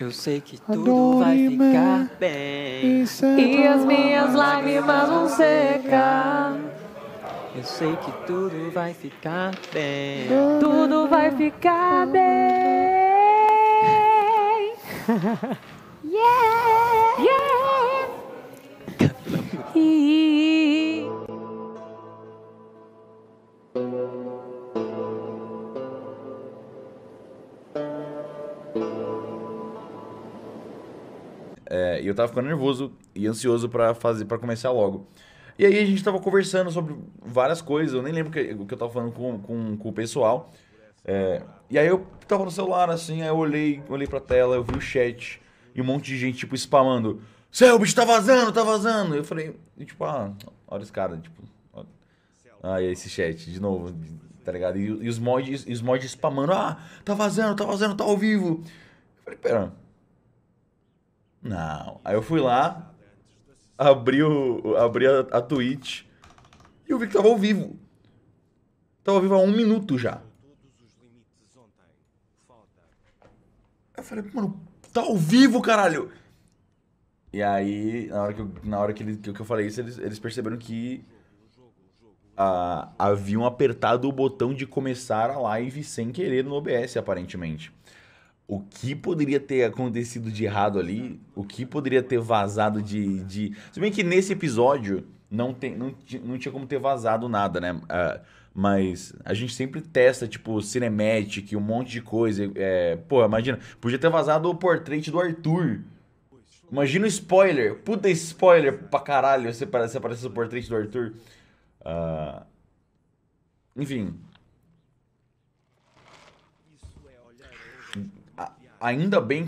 Eu sei que tudo vai ficar bem. E as minhas lágrimas vão secar. Eu sei que tudo vai ficar bem. Tudo vai ficar bem. yeah! É, e eu tava ficando nervoso e ansioso para fazer para começar logo. E aí a gente tava conversando sobre várias coisas, eu nem lembro o que, que, eu tava falando com, com, com o pessoal. É, e aí eu tava no celular assim, aí eu olhei, olhei pra tela, eu vi o chat e um monte de gente, tipo, spamando. Céu, o bicho tá vazando, tá vazando. Eu falei, e, tipo, ah, olha esse cara, tipo. Ah, e esse chat, de novo, tá ligado? E, e os mods, os mods spamando, ah, tá vazando, tá vazando, tá ao vivo. Eu falei, pera, não. Aí eu fui lá, abri, o, abri a, a Twitch e eu vi que tava ao vivo. Tava ao vivo há um minuto já. Eu falei, mano, tá ao vivo, caralho! E aí, na hora que eu, na hora que, ele, que eu falei isso, eles, eles perceberam que ah, haviam apertado o botão de começar a live sem querer no OBS, aparentemente o que poderia ter acontecido de errado ali, o que poderia ter vazado de. de... Se bem que nesse episódio não, tem, não, não tinha como ter vazado nada, né? Uh, mas a gente sempre testa, tipo, cinematic, um monte de coisa. É, pô, imagina, podia ter vazado o portrait do Arthur. Imagina o spoiler. Puta spoiler pra caralho se aparecesse o portrait do Arthur. Uh, enfim, ainda bem